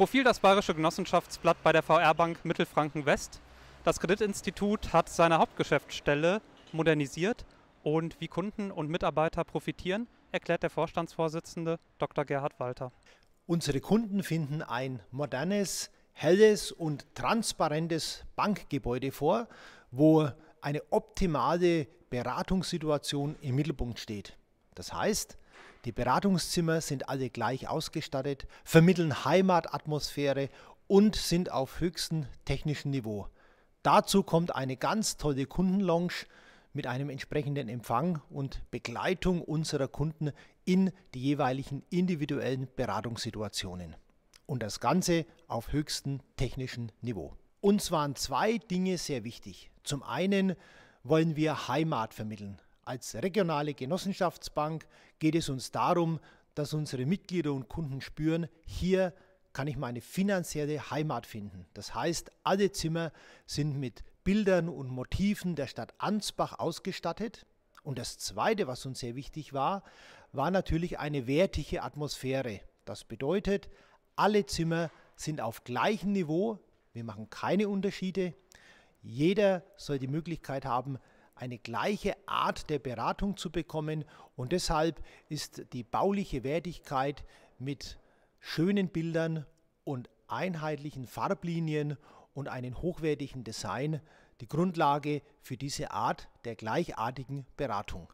Profil das Bayerische Genossenschaftsblatt bei der VR-Bank Mittelfranken West. Das Kreditinstitut hat seine Hauptgeschäftsstelle modernisiert und wie Kunden und Mitarbeiter profitieren, erklärt der Vorstandsvorsitzende Dr. Gerhard Walter. Unsere Kunden finden ein modernes, helles und transparentes Bankgebäude vor, wo eine optimale Beratungssituation im Mittelpunkt steht. Das heißt, die Beratungszimmer sind alle gleich ausgestattet, vermitteln Heimatatmosphäre und sind auf höchstem technischen Niveau. Dazu kommt eine ganz tolle Kundenlounge mit einem entsprechenden Empfang und Begleitung unserer Kunden in die jeweiligen individuellen Beratungssituationen. Und das Ganze auf höchstem technischen Niveau. Uns waren zwei Dinge sehr wichtig. Zum einen wollen wir Heimat vermitteln, als regionale Genossenschaftsbank geht es uns darum, dass unsere Mitglieder und Kunden spüren, hier kann ich meine finanzielle Heimat finden. Das heißt, alle Zimmer sind mit Bildern und Motiven der Stadt Ansbach ausgestattet. Und das Zweite, was uns sehr wichtig war, war natürlich eine wertige Atmosphäre. Das bedeutet, alle Zimmer sind auf gleichem Niveau, wir machen keine Unterschiede. Jeder soll die Möglichkeit haben, eine gleiche Art der Beratung zu bekommen. Und deshalb ist die bauliche Wertigkeit mit schönen Bildern und einheitlichen Farblinien und einem hochwertigen Design die Grundlage für diese Art der gleichartigen Beratung.